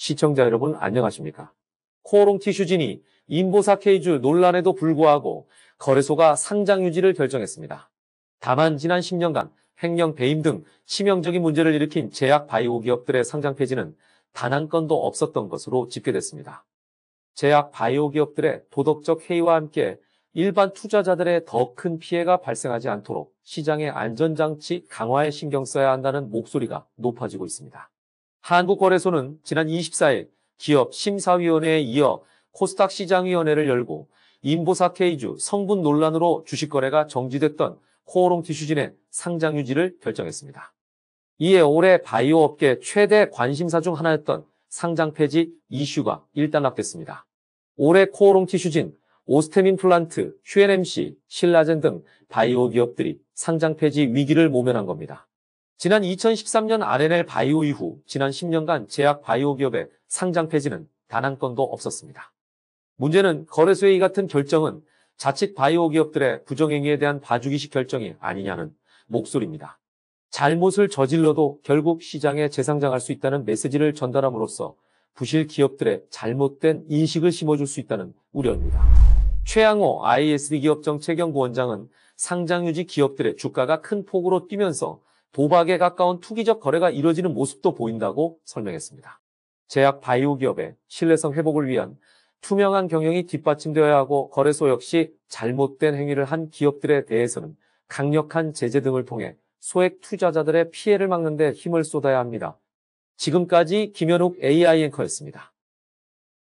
시청자 여러분 안녕하십니까? 코오롱 티슈진이 인보사 케이주 논란에도 불구하고 거래소가 상장 유지를 결정했습니다. 다만 지난 10년간 횡령 배임 등 치명적인 문제를 일으킨 제약 바이오 기업들의 상장 폐지는 단 한 건도 없었던 것으로 집계됐습니다. 제약 바이오 기업들의 도덕적 해이와 함께 일반 투자자들의 더 큰 피해가 발생하지 않도록 시장의 안전장치 강화에 신경 써야 한다는 목소리가 높아지고 있습니다. 한국거래소는 지난 24일 기업 심사위원회에 이어 코스닥 시장위원회를 열고 인보사 케이주 성분 논란으로 주식거래가 정지됐던 코오롱 티슈진의 상장 유지를 결정했습니다. 이에 올해 바이오 업계 최대 관심사 중 하나였던 상장 폐지 이슈가 일단락됐습니다. 올해 코오롱 티슈진, 오스테민 플란트, q n m c 신라젠 등 바이오 기업들이 상장 폐지 위기를 모면한 겁니다. 지난 2013년 RNL 바이오 이후 지난 10년간 제약 바이오 기업의 상장 폐지는 단 한 건도 없었습니다. 문제는 거래소의 이 같은 결정은 자칫 바이오 기업들의 부정행위에 대한 봐주기식 결정이 아니냐는 목소리입니다. 잘못을 저질러도 결국 시장에 재상장할 수 있다는 메시지를 전달함으로써 부실 기업들의 잘못된 인식을 심어줄 수 있다는 우려입니다. 최양호 ISD 기업정책연구원장은 상장 유지 기업들의 주가가 큰 폭으로 뛰면서 도박에 가까운 투기적 거래가 이뤄지는 모습도 보인다고 설명했습니다. 제약 바이오 기업의 신뢰성 회복을 위한 투명한 경영이 뒷받침되어야 하고 거래소 역시 잘못된 행위를 한 기업들에 대해서는 강력한 제재 등을 통해 소액 투자자들의 피해를 막는 데 힘을 쏟아야 합니다. 지금까지 김현욱 AI 앵커였습니다.